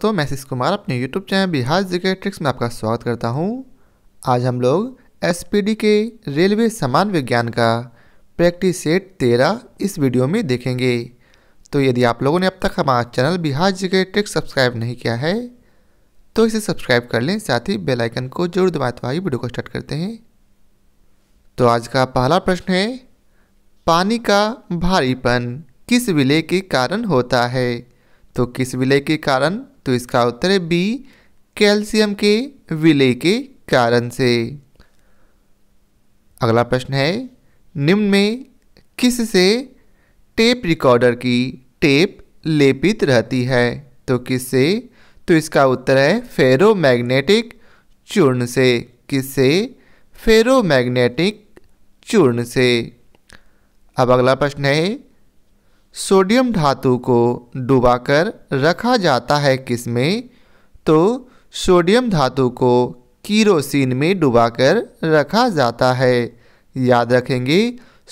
दोस्तों मैं शिश कुमार अपने YouTube channel Bihar GK tricks में आपका स्वागत करता हूं। आज हम लोग एसपीडी के रेलवे समान विज्ञान का प्रैक्टिस सेट तेरह इस वीडियो में देखेंगे तो यदि आप लोगों ने अब तक हमारा channel Bihar GK tricks subscribe नहीं किया है तो इसे सब्सक्राइब कर लें साथ ही बेलाइकन को जरूर दबाए तो वीडियो को स्टार्ट करते हैं तो आज का पहला प्रश्न है पानी का भारीपन किस विलय के कारण होता है तो किस विलय के कारण तो इसका उत्तर है बी कैल्शियम के विलय के कारण से अगला प्रश्न है निम्न में किस से टेप रिकॉर्डर की टेप लेपित रहती है तो किस से तो इसका उत्तर है फेरोमैग्नेटिक चूर्ण से किससे फेरोमैग्नेटिक चूर्ण से अब अगला प्रश्न है सोडियम धातु को डुबाकर रखा जाता है किसमें तो सोडियम धातु को कीरोसिन में डुबाकर रखा जाता है याद रखेंगे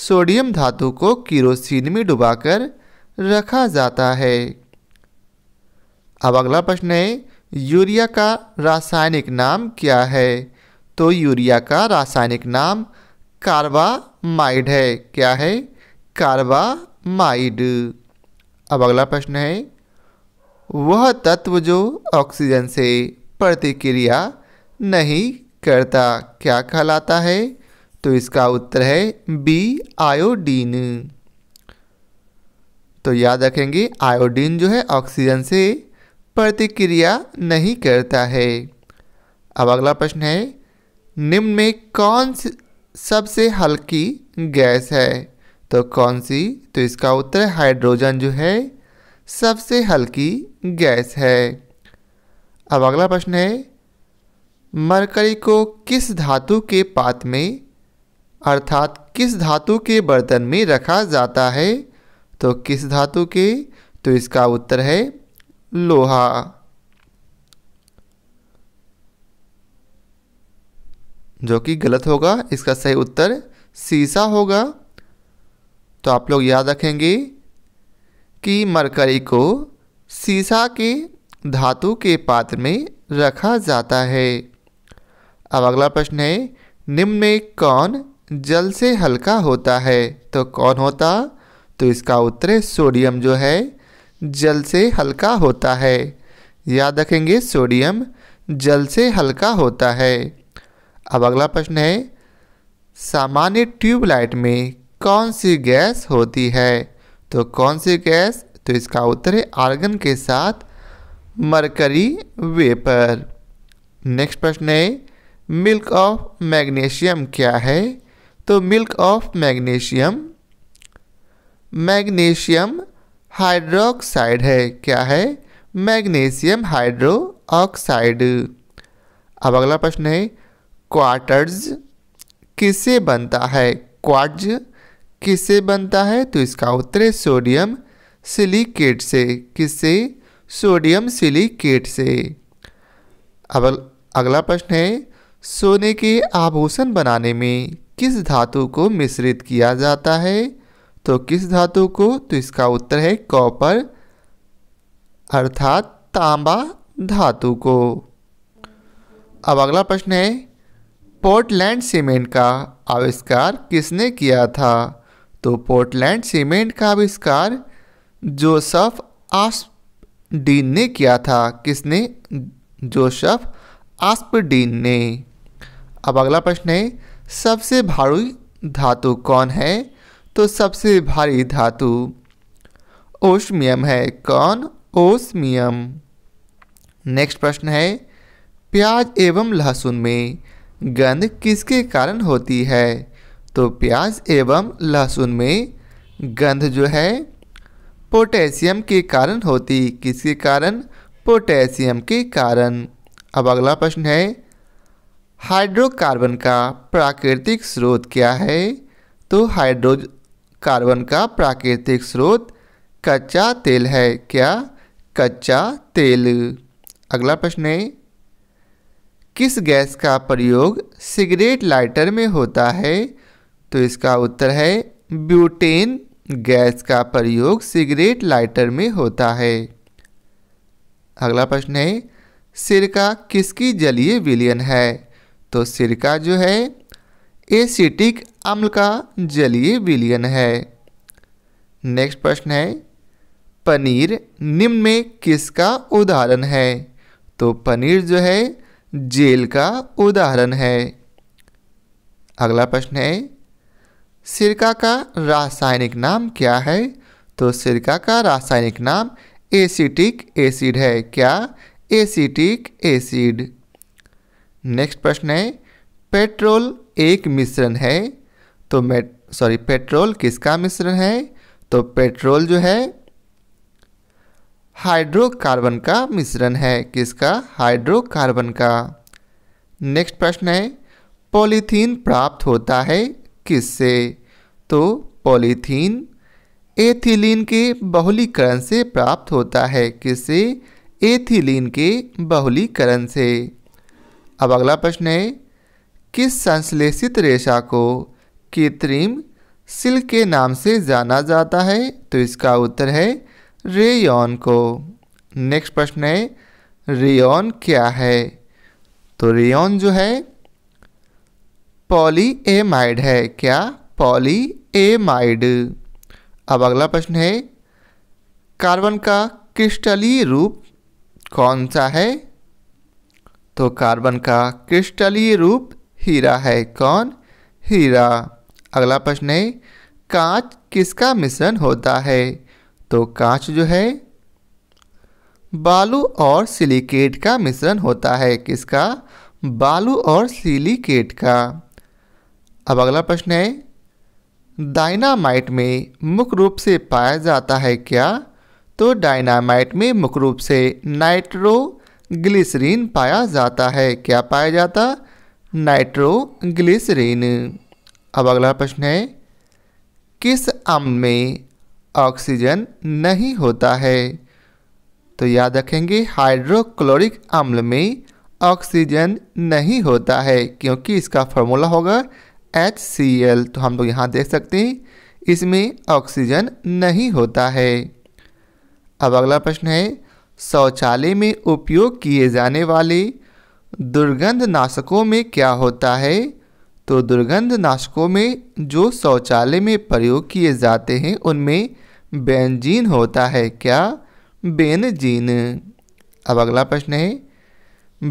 सोडियम धातु को कीरोसिन में डुबाकर रखा जाता है अब अगला प्रश्न है यूरिया का रासायनिक नाम क्या है तो यूरिया का रासायनिक नाम कार्बामाइड है क्या है कार्बा माइड अब अगला प्रश्न है वह तत्व जो ऑक्सीजन से प्रतिक्रिया नहीं करता क्या कहलाता है तो इसका उत्तर है बी आयोडीन तो याद रखेंगे आयोडीन जो है ऑक्सीजन से प्रतिक्रिया नहीं करता है अब अगला प्रश्न है निम्न में कौन सबसे हल्की गैस है तो कौन सी तो इसका उत्तर हाइड्रोजन जो है सबसे हल्की गैस है अब अगला प्रश्न है मरकरी को किस धातु के पात में अर्थात किस धातु के बर्तन में रखा जाता है तो किस धातु के तो इसका उत्तर है लोहा जो कि गलत होगा इसका सही उत्तर सीसा होगा तो आप लोग याद रखेंगे कि मरकरी को सीसा के धातु के पात्र में रखा जाता है अब अगला प्रश्न है निम्न में कौन जल से हल्का होता है तो कौन होता तो इसका उत्तर है सोडियम जो है जल से हल्का होता है याद रखेंगे सोडियम जल से हल्का होता है अब अगला प्रश्न है सामान्य ट्यूबलाइट में कौन सी गैस होती है तो कौन सी गैस तो इसका उत्तर है आर्गन के साथ मरकरी वेपर नेक्स्ट प्रश्न है मिल्क ऑफ मैग्नीशियम क्या है तो milk of magnesium magnesium hydroxide है क्या है मैग्नीशियम हाइड्रो ऑक्साइड अब अगला प्रश्न है क्वार्टर्स किससे बनता है क्वार्ट्ज़ किससे बनता है तो इसका उत्तर है सोडियम सिलिकेट से किससे सोडियम सिलिकेट से अब अगला प्रश्न है सोने के आभूषण बनाने में किस धातु को मिश्रित किया जाता है तो किस धातु को तो इसका उत्तर है कॉपर अर्थात तांबा धातु को अब अगला प्रश्न है पोर्टलैंड सीमेंट का आविष्कार किसने किया था तो पोर्टलैंड सीमेंट का आविष्कार जोसफ आस्पडीन ने किया था किसने जोसफ आस्पडीन ने अब अगला प्रश्न है सबसे भारी धातु कौन है तो सबसे भारी धातु ओस्मियम है कौन ओस्मियम नेक्स्ट प्रश्न है प्याज एवं लहसुन में गंध किसके कारण होती है तो प्याज एवं लहसुन में गंध जो है पोटेशियम के कारण होती किसके कारण पोटेशियम के कारण अब अगला प्रश्न है हाइड्रोकार्बन का प्राकृतिक स्रोत क्या है तो हाइड्रो कार्बन का प्राकृतिक स्रोत कच्चा तेल है क्या कच्चा तेल अगला प्रश्न है किस गैस का प्रयोग सिगरेट लाइटर में होता है तो इसका उत्तर है ब्यूटेन गैस का प्रयोग सिगरेट लाइटर में होता है अगला प्रश्न है सिरका किसकी जलीय विलियन है तो सिरका जो है एसिटिक अम्ल का जलीय विलियन है नेक्स्ट प्रश्न है पनीर निम्न में किसका उदाहरण है तो पनीर जो है जेल का उदाहरण है अगला प्रश्न है सिरका का रासायनिक नाम क्या है तो सिरका का रासायनिक नाम एसिटिक एसिड है क्या एसिटिक एसिड नेक्स्ट प्रश्न है पेट्रोल एक मिश्रण है तो मैं सॉरी पेट्रोल किसका मिश्रण है तो पेट्रोल जो है हाइड्रोकार्बन का मिश्रण है किसका हाइड्रोकार्बन का नेक्स्ट प्रश्न है पॉलीथीन प्राप्त होता है किससे तो पॉलीथीन एथिलीन के बहुलीकरण से प्राप्त होता है किससे एथिलीन के बहुलीकरण से अब अगला प्रश्न है किस संश्लेषित रेशा को कृत्रिम सिल्क के नाम से जाना जाता है तो इसका उत्तर है रेयन को नेक्स्ट प्रश्न है रेयन क्या है तो रेयन जो है पॉलीएमाइड है क्या पॉलीएमाइड अब अगला प्रश्न है कार्बन का क्रिस्टलीय रूप कौन सा है तो कार्बन का क्रिस्टलीय रूप हीरा है कौन हीरा अगला प्रश्न है कांच किसका मिश्रण होता है तो कांच जो है बालू और सिलिकेट का मिश्रण होता है किसका बालू और सिलिकेट का अब अगला प्रश्न है डायनामाइट में मुख्य रूप से पाया जाता है क्या तो डायनामाइट में मुख्य रूप से नाइट्रो ग्लिसरीन पाया जाता है क्या पाया जाता नाइट्रो ग्लिसरीन अब अगला प्रश्न है किस अम्ल में ऑक्सीजन नहीं होता है तो याद रखेंगे हाइड्रोक्लोरिक अम्ल में ऑक्सीजन नहीं होता है क्योंकि इसका फॉर्मूला होगा एच सी एल तो हम लोग यहाँ देख सकते हैं इसमें ऑक्सीजन नहीं होता है अब अगला प्रश्न है शौचालय में उपयोग किए जाने वाले दुर्गंध नाशकों में क्या होता है तो दुर्गंध नाशकों में जो शौचालय में प्रयोग किए जाते हैं उनमें बेंजीन होता है क्या बेनजीन अब अगला प्रश्न है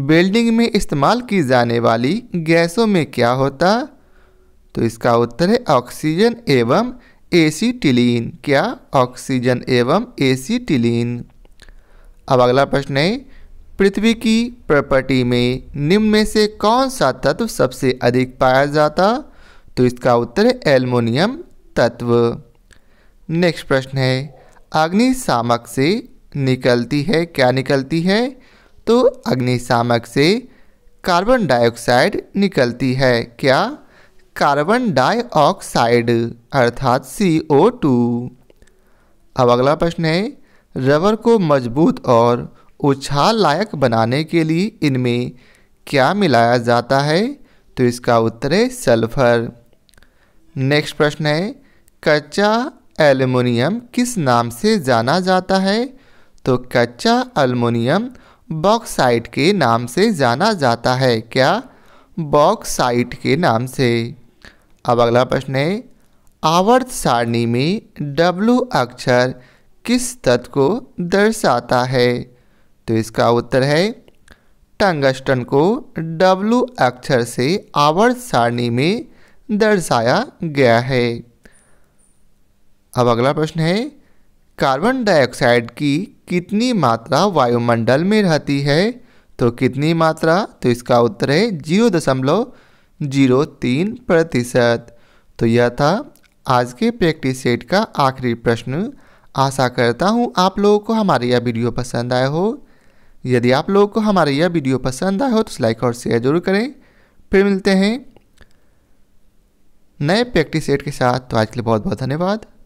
बिल्डिंग में इस्तेमाल की जाने वाली गैसों में क्या होता तो इसका उत्तर है ऑक्सीजन एवं एसीटिलीन क्या ऑक्सीजन एवं एसीटिलीन अब अगला प्रश्न है पृथ्वी की प्रॉपर्टी में निम्न में से कौन सा तत्व सबसे अधिक पाया जाता तो इसका उत्तर है एल्युमिनियम तत्व नेक्स्ट प्रश्न है अग्निशामक से निकलती है क्या निकलती है तो अग्निशामक से कार्बन डाइऑक्साइड निकलती है क्या कार्बन डाइऑक्साइड अर्थात सी ओ टू अब अगला प्रश्न है रबर को मजबूत और उछाल लायक बनाने के लिए इनमें क्या मिलाया जाता है तो इसका उत्तर है सल्फर नेक्स्ट प्रश्न है कच्चा एल्युमिनियम किस नाम से जाना जाता है तो कच्चा एल्युमिनियम बॉक्साइट के नाम से जाना जाता है क्या बॉक्साइट के नाम से अब अगला प्रश्न है आवर्त सारणी में W अक्षर किस तत्व को दर्शाता है तो इसका उत्तर है टंगस्टन को W अक्षर से आवर्त सारणी में दर्शाया गया है अब अगला प्रश्न है कार्बन डाइऑक्साइड की कितनी मात्रा वायुमंडल में रहती है तो कितनी मात्रा तो इसका उत्तर है जीरो दशमलव जीरो तीन प्रतिशत तो यह था आज के प्रैक्टिस सेट का आखिरी प्रश्न आशा करता हूँ आप लोगों को हमारी यह वीडियो पसंद आया हो यदि आप लोगों को हमारी यह वीडियो पसंद आया हो तो लाइक और शेयर जरूर करें फिर मिलते हैं नए प्रैक्टिस सेट के साथ तो आज के लिए बहुत बहुत धन्यवाद